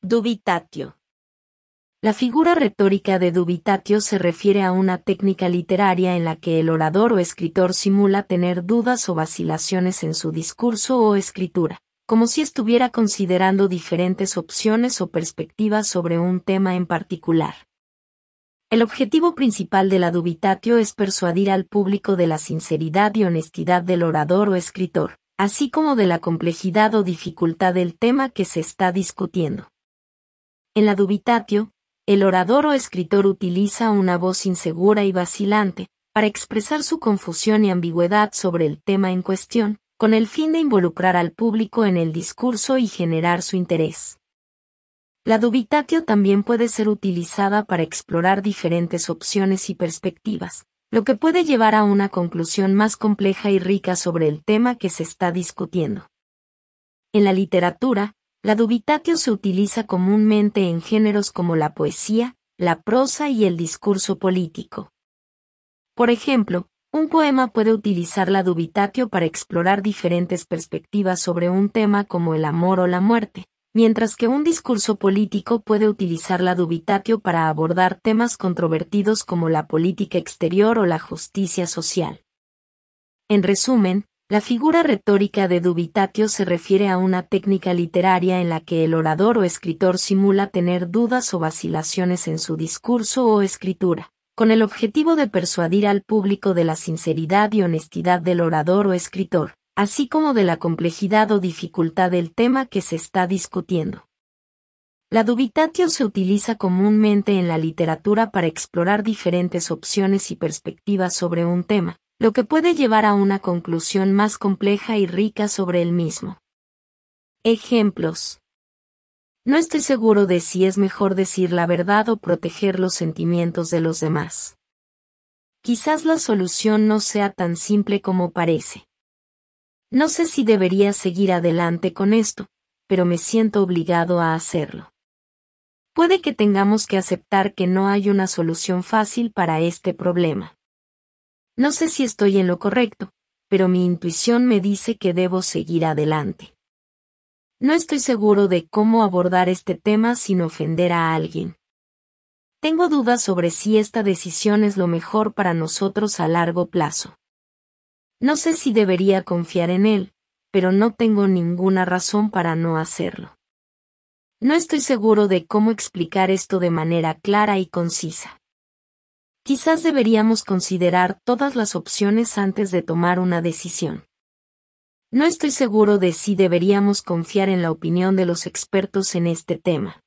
Dubitatio. La figura retórica de dubitatio se refiere a una técnica literaria en la que el orador o escritor simula tener dudas o vacilaciones en su discurso o escritura, como si estuviera considerando diferentes opciones o perspectivas sobre un tema en particular. El objetivo principal de la dubitatio es persuadir al público de la sinceridad y honestidad del orador o escritor, así como de la complejidad o dificultad del tema que se está discutiendo. En la Dubitatio, el orador o escritor utiliza una voz insegura y vacilante, para expresar su confusión y ambigüedad sobre el tema en cuestión, con el fin de involucrar al público en el discurso y generar su interés. La dubitatio también puede ser utilizada para explorar diferentes opciones y perspectivas, lo que puede llevar a una conclusión más compleja y rica sobre el tema que se está discutiendo. En la literatura, la dubitatio se utiliza comúnmente en géneros como la poesía, la prosa y el discurso político. Por ejemplo, un poema puede utilizar la dubitatio para explorar diferentes perspectivas sobre un tema como el amor o la muerte, mientras que un discurso político puede utilizar la dubitatio para abordar temas controvertidos como la política exterior o la justicia social. En resumen, la figura retórica de dubitatio se refiere a una técnica literaria en la que el orador o escritor simula tener dudas o vacilaciones en su discurso o escritura, con el objetivo de persuadir al público de la sinceridad y honestidad del orador o escritor, así como de la complejidad o dificultad del tema que se está discutiendo. La dubitatio se utiliza comúnmente en la literatura para explorar diferentes opciones y perspectivas sobre un tema, lo que puede llevar a una conclusión más compleja y rica sobre el mismo. Ejemplos. No estoy seguro de si es mejor decir la verdad o proteger los sentimientos de los demás. Quizás la solución no sea tan simple como parece. No sé si debería seguir adelante con esto, pero me siento obligado a hacerlo. Puede que tengamos que aceptar que no hay una solución fácil para este problema. No sé si estoy en lo correcto, pero mi intuición me dice que debo seguir adelante. No estoy seguro de cómo abordar este tema sin ofender a alguien. Tengo dudas sobre si esta decisión es lo mejor para nosotros a largo plazo. No sé si debería confiar en él, pero no tengo ninguna razón para no hacerlo. No estoy seguro de cómo explicar esto de manera clara y concisa. Quizás deberíamos considerar todas las opciones antes de tomar una decisión. No estoy seguro de si deberíamos confiar en la opinión de los expertos en este tema.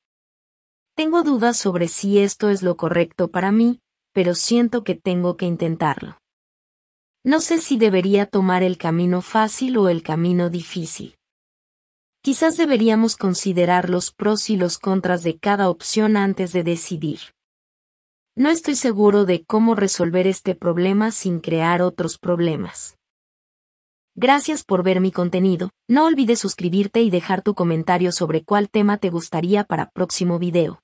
Tengo dudas sobre si esto es lo correcto para mí, pero siento que tengo que intentarlo. No sé si debería tomar el camino fácil o el camino difícil. Quizás deberíamos considerar los pros y los contras de cada opción antes de decidir. No estoy seguro de cómo resolver este problema sin crear otros problemas. Gracias por ver mi contenido, no olvides suscribirte y dejar tu comentario sobre cuál tema te gustaría para próximo video.